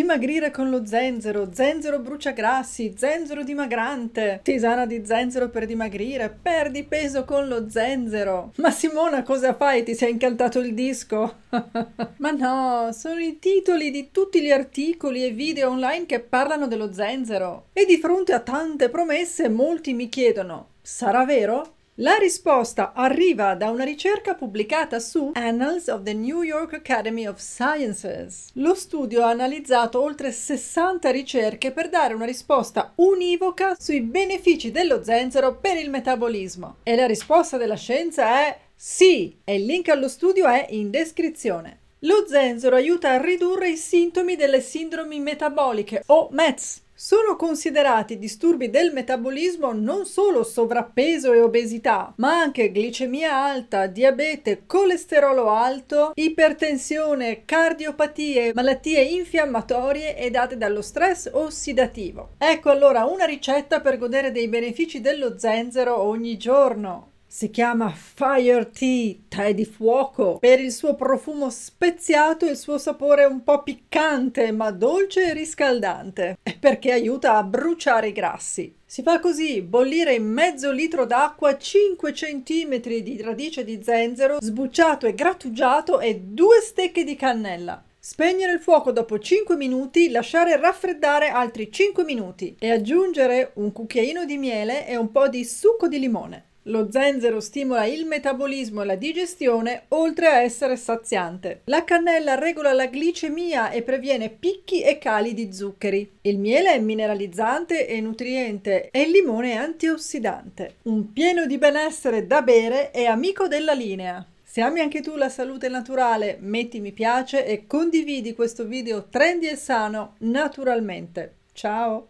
Dimagrire con lo zenzero, zenzero brucia grassi, zenzero dimagrante, tisana di zenzero per dimagrire, perdi peso con lo zenzero. Ma Simona cosa fai? Ti sei incantato il disco? Ma no, sono i titoli di tutti gli articoli e video online che parlano dello zenzero. E di fronte a tante promesse molti mi chiedono, sarà vero? La risposta arriva da una ricerca pubblicata su Annals of the New York Academy of Sciences. Lo studio ha analizzato oltre 60 ricerche per dare una risposta univoca sui benefici dello zenzero per il metabolismo. E la risposta della scienza è sì, e il link allo studio è in descrizione. Lo zenzero aiuta a ridurre i sintomi delle sindromi metaboliche o METS sono considerati disturbi del metabolismo non solo sovrappeso e obesità, ma anche glicemia alta, diabete, colesterolo alto, ipertensione, cardiopatie, malattie infiammatorie e date dallo stress ossidativo. Ecco allora una ricetta per godere dei benefici dello zenzero ogni giorno. Si chiama Fire Tea, tè di fuoco, per il suo profumo speziato e il suo sapore un po' piccante ma dolce e riscaldante, e perché aiuta a bruciare i grassi. Si fa così bollire in mezzo litro d'acqua, 5 cm di radice di zenzero, sbucciato e grattugiato e due stecche di cannella. Spegnere il fuoco dopo 5 minuti, lasciare raffreddare altri 5 minuti e aggiungere un cucchiaino di miele e un po' di succo di limone. Lo zenzero stimola il metabolismo e la digestione, oltre a essere saziante. La cannella regola la glicemia e previene picchi e cali di zuccheri. Il miele è mineralizzante e nutriente e il limone è antiossidante. Un pieno di benessere da bere e amico della linea. Se ami anche tu la salute naturale, metti mi piace e condividi questo video trendy e sano naturalmente. Ciao!